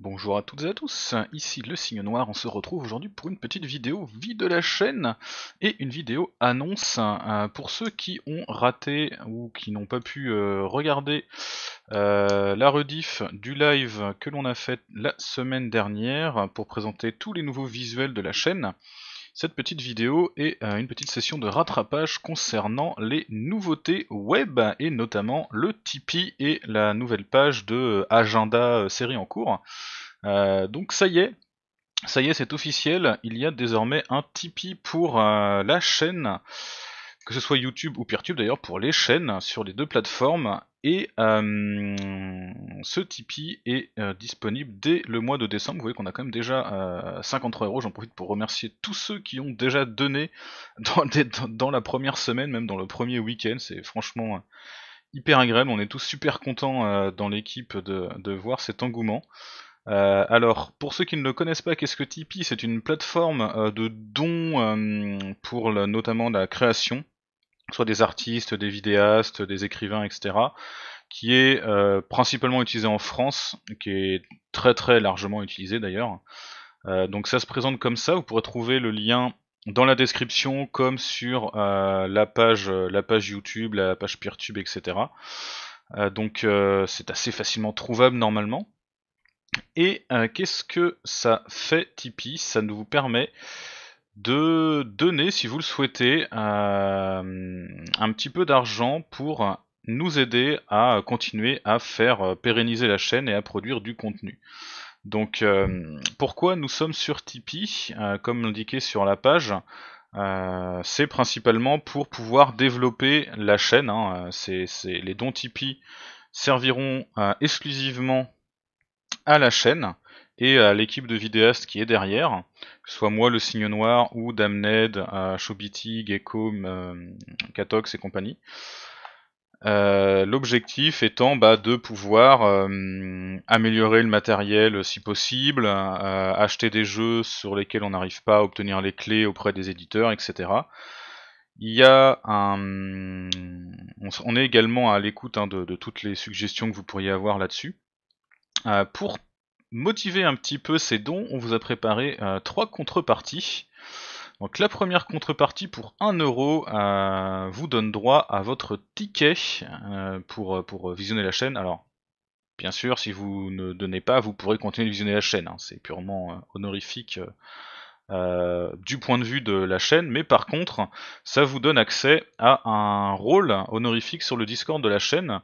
Bonjour à toutes et à tous, ici le signe noir, on se retrouve aujourd'hui pour une petite vidéo vie de la chaîne et une vidéo annonce hein, pour ceux qui ont raté ou qui n'ont pas pu euh, regarder euh, la rediff du live que l'on a fait la semaine dernière pour présenter tous les nouveaux visuels de la chaîne. Cette petite vidéo est euh, une petite session de rattrapage concernant les nouveautés web et notamment le Tipeee et la nouvelle page de euh, agenda euh, série en cours. donc ça y est, ça y est, c'est officiel, il y a désormais un Tipeee pour la chaîne que ce soit YouTube ou Peertube d'ailleurs, pour les chaînes sur les deux plateformes. Et euh, ce Tipeee est euh, disponible dès le mois de décembre. Vous voyez qu'on a quand même déjà 53 euh, euros. J'en profite pour remercier tous ceux qui ont déjà donné dans, la première semaine, même dans le premier week-end. C'est franchement hyper agréable. On est tous super contents dans l'équipe de, voir cet engouement. alors, pour ceux qui ne le connaissent pas, qu'est-ce que Tipeee C'est une plateforme de dons pour notamment la création soit des artistes, des vidéastes, des écrivains, etc., qui est euh, principalement utilisé en France, qui est très très largement utilisé d'ailleurs. Euh, donc ça se présente comme ça, vous pourrez trouver le lien dans la description comme sur euh, la, page, la page YouTube, la page Peertube, etc. donc c'est assez facilement trouvable normalement. Et qu'est-ce que ça fait Tipeee Ça nous permet de donner, si vous le souhaitez, euh, un petit peu d'argent pour nous aider à continuer à faire euh, pérenniser la chaîne et à produire du contenu. Donc euh, pourquoi nous sommes sur Tipeee, comme indiqué sur la page, c'est principalement pour pouvoir développer la chaîne. Hein. les dons Tipeee serviront exclusivement à la chaîne et à l'équipe de vidéastes qui est derrière, que ce soit moi le signe noir ou Damned, euh, Shobiti, Gecko, euh, Katox et compagnie. Euh, l'objectif étant bah, de pouvoir améliorer le matériel si possible, acheter des jeux sur lesquels on n'arrive pas à obtenir les clés auprès des éditeurs, etc. Il y a un... On est également à l'écoute hein, de, de, toutes les suggestions que vous pourriez avoir là-dessus. pour motiver un petit peu ces dons, on vous a préparé euh, trois contreparties. Donc la première contrepartie pour 1€ euro euh, vous donne droit à votre ticket euh, pour, pour visionner la chaîne. Alors bien sûr si vous ne donnez pas vous pourrez continuer de visionner la chaîne, hein. c'est purement honorifique du point de vue de la chaîne, mais par contre ça vous donne accès à un rôle honorifique sur le Discord de la chaîne.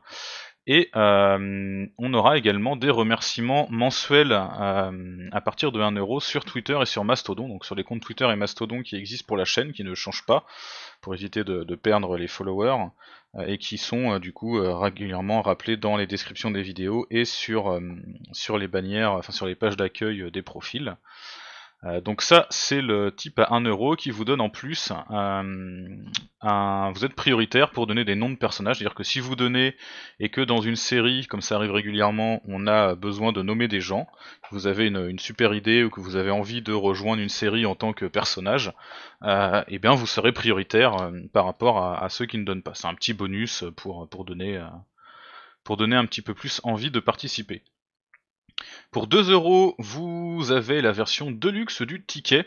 Et euh, on aura également des remerciements mensuels euh, à partir de 1€ sur Twitter et sur Mastodon, donc sur les comptes Twitter et Mastodon qui existent pour la chaîne, qui ne changent pas, pour éviter de, perdre les followers, euh, et qui sont du coup régulièrement rappelés dans les descriptions des vidéos et sur, sur les bannières, enfin sur les pages d'accueil des profils. Euh, donc ça, c'est le type à 1 euro qui vous donne en plus euh, Vous êtes prioritaire pour donner des noms de personnages, c'est-à-dire que si vous donnez et que dans une série, comme ça arrive régulièrement, on a besoin de nommer des gens, que vous avez une, super idée ou que vous avez envie de rejoindre une série en tant que personnage, et euh, eh bien vous serez prioritaire par rapport à, ceux qui ne donnent pas. C'est un petit bonus pour, pour donner un petit peu plus envie de participer. Pour 2 euros, vous avez la version deluxe du ticket.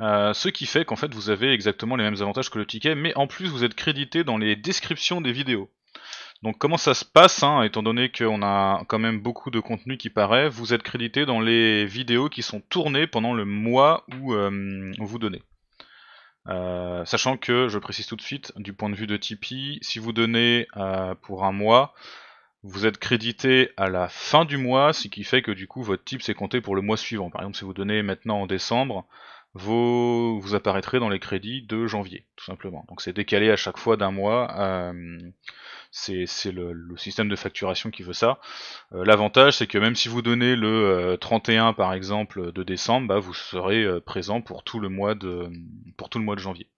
Euh, ce qui fait qu'en fait vous avez exactement les mêmes avantages que le ticket, mais en plus vous êtes crédité dans les descriptions des vidéos. Donc comment ça se passe, hein, étant donné qu'on a quand même beaucoup de contenu qui paraît, vous êtes crédité dans les vidéos qui sont tournées pendant le mois où euh, vous donnez. Euh, sachant que, je précise tout de suite, du point de vue de Tipeee, si vous donnez pour un mois, vous êtes crédité à la fin du mois, ce qui fait que du coup votre type s'est compté pour le mois suivant. Par exemple, si vous donnez maintenant en décembre, vous, vous apparaîtrez dans les crédits de janvier, tout simplement. Donc c'est décalé à chaque fois d'un mois. Euh, c'est le, système de facturation qui veut ça. Euh, l'avantage, c'est que même si vous donnez le 31 euh, par exemple de décembre, bah, vous serez présent pour tout le mois de, pour tout le mois de janvier.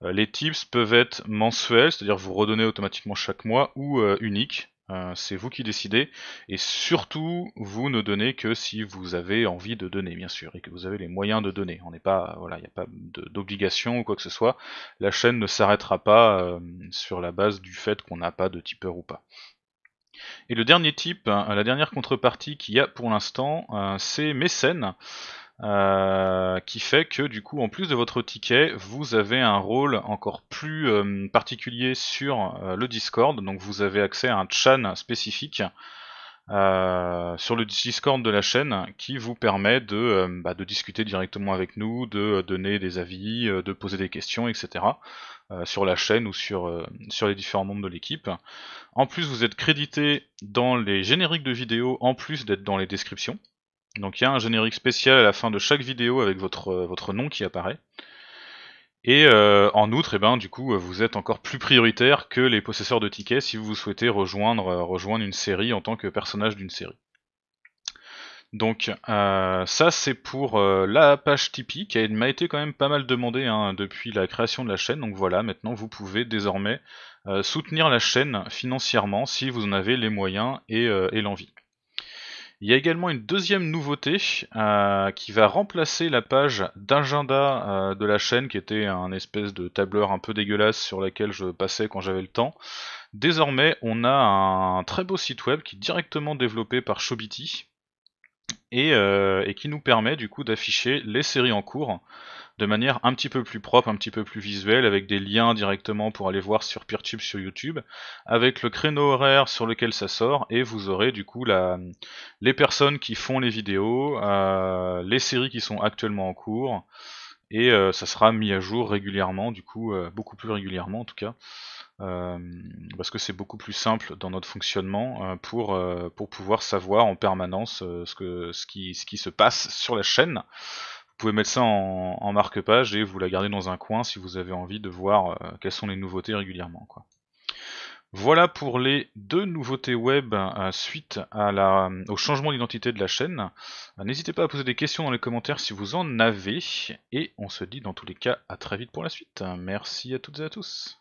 Les tips peuvent être mensuels, c'est-à-dire vous redonnez automatiquement chaque mois, ou uniques, euh, c'est vous qui décidez. Et surtout, vous ne donnez que si vous avez envie de donner, bien sûr, et que vous avez les moyens de donner. On n'est pas, voilà, il n'y a pas d'obligation ou quoi que ce soit. La chaîne ne s'arrêtera pas euh, sur la base du fait qu'on n'a pas de tipeur ou pas. Et le dernier type, hein, la dernière contrepartie qu'il y a pour l'instant, euh, c'est mécène. Euh, qui fait que du coup, en plus de votre ticket, vous avez un rôle encore plus euh, particulier sur euh, le Discord. Donc vous avez accès à un chan spécifique sur le Discord de la chaîne qui vous permet de, bah, de discuter directement avec nous, de donner des avis, de poser des questions, etc. sur la chaîne ou sur, sur les différents membres de l'équipe. En plus, vous êtes crédité dans les génériques de vidéos, en plus d'être dans les descriptions. Donc il y a un générique spécial à la fin de chaque vidéo avec votre, euh, votre nom qui apparaît. Et euh, en outre, et eh ben, du coup, vous êtes encore plus prioritaire que les possesseurs de tickets si vous souhaitez rejoindre, euh, rejoindre une série en tant que personnage d'une série. Donc ça c'est pour la page Tipeee qui m'a été quand même pas mal demandée hein, depuis la création de la chaîne. Donc voilà, maintenant vous pouvez désormais soutenir la chaîne financièrement si vous en avez les moyens et l'envie. Il y a également une deuxième nouveauté euh, qui va remplacer la page d'agenda euh, de la chaîne, qui était un espèce de tableur un peu dégueulasse sur laquelle je passais quand j'avais le temps. Désormais, on a un très beau site web qui est directement développé par Shobiti et, euh, et qui nous permet du coup d'afficher les séries en cours de manière un petit peu plus propre, un petit peu plus visuelle, avec des liens directement pour aller voir sur Peertube sur YouTube, avec le créneau horaire sur lequel ça sort, et vous aurez du coup les personnes qui font les vidéos, euh, les séries qui sont actuellement en cours, et euh, ça sera mis à jour régulièrement, du coup, euh, beaucoup plus régulièrement en tout cas. parce que c'est beaucoup plus simple dans notre fonctionnement pour, pour pouvoir savoir en permanence ce, que, ce, qui, ce qui se passe sur la chaîne. Vous pouvez mettre ça en, marque-page et vous la gardez dans un coin si vous avez envie de voir euh, quelles sont les nouveautés régulièrement. Voilà pour les deux nouveautés web euh, suite euh, au changement d'identité de la chaîne. N'hésitez pas à poser des questions dans les commentaires si vous en avez, et on se dit dans tous les cas à très vite pour la suite. Merci à toutes et à tous.